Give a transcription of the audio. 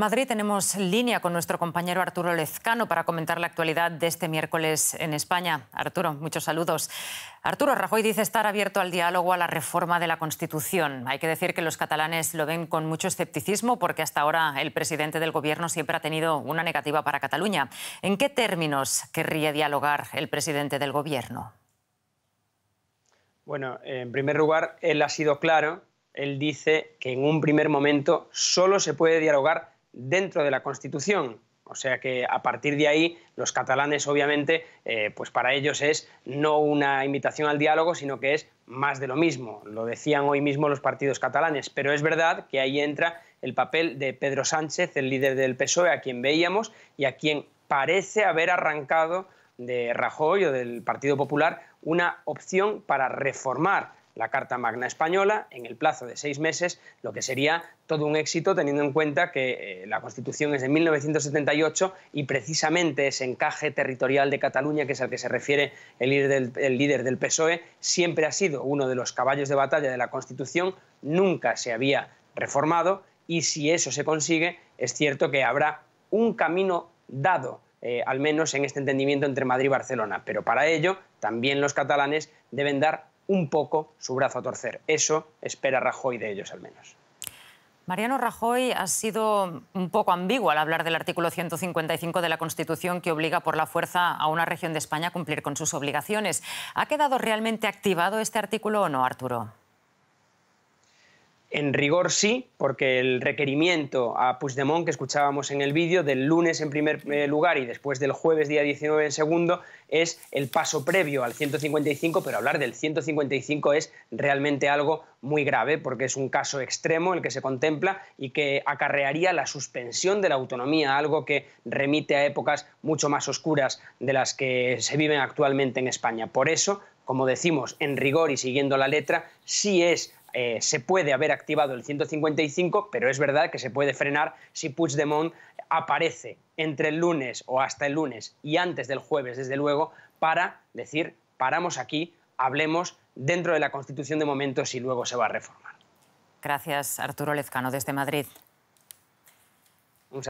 Madrid tenemos línea con nuestro compañero Arturo Lezcano para comentar la actualidad de este miércoles en España. Arturo, muchos saludos. Arturo Rajoy dice estar abierto al diálogo a la reforma de la Constitución. Hay que decir que los catalanes lo ven con mucho escepticismo porque hasta ahora el presidente del Gobierno siempre ha tenido una negativa para Cataluña. ¿En qué términos querría dialogar el presidente del Gobierno? Bueno, en primer lugar, él ha sido claro él dice que en un primer momento solo se puede dialogar dentro de la Constitución. O sea que a partir de ahí los catalanes obviamente eh, pues para ellos es no una invitación al diálogo sino que es más de lo mismo. Lo decían hoy mismo los partidos catalanes, pero es verdad que ahí entra el papel de Pedro Sánchez, el líder del PSOE, a quien veíamos y a quien parece haber arrancado de Rajoy o del Partido Popular una opción para reformar la Carta Magna Española en el plazo de seis meses, lo que sería todo un éxito teniendo en cuenta que eh, la Constitución es de 1978 y precisamente ese encaje territorial de Cataluña, que es al que se refiere el líder del, PSOE, siempre ha sido uno de los caballos de batalla de la Constitución, nunca se había reformado y si eso se consigue, es cierto que habrá un camino dado eh, al menos en este entendimiento entre Madrid y Barcelona. Pero para ello, también los catalanes deben dar un poco su brazo a torcer. Eso espera Rajoy de ellos al menos. Mariano Rajoy ha sido un poco ambiguo al hablar del artículo 155 de la Constitución que obliga por la fuerza a una región de España a cumplir con sus obligaciones. ¿Ha quedado realmente activado este artículo o no, Arturo? En rigor sí, porque el requerimiento a Puigdemont que escuchábamos en el vídeo del lunes en primer eh, lugar y después del jueves día 19 en segundo es el paso previo al 155, pero hablar del 155 es realmente algo muy grave porque es un caso extremo el que se contempla y que acarrearía la suspensión de la autonomía, algo que remite a épocas mucho más oscuras de las que se viven actualmente en España. Por eso, como decimos, en rigor y siguiendo la letra, sí es eh, se puede haber activado el 155, pero es verdad que se puede frenar si Puigdemont aparece entre el lunes o hasta el lunes y antes del jueves, desde luego, para decir, paramos aquí, hablemos dentro de la Constitución de momentos y luego se va a reformar. Gracias, Arturo Lezcano, desde Madrid.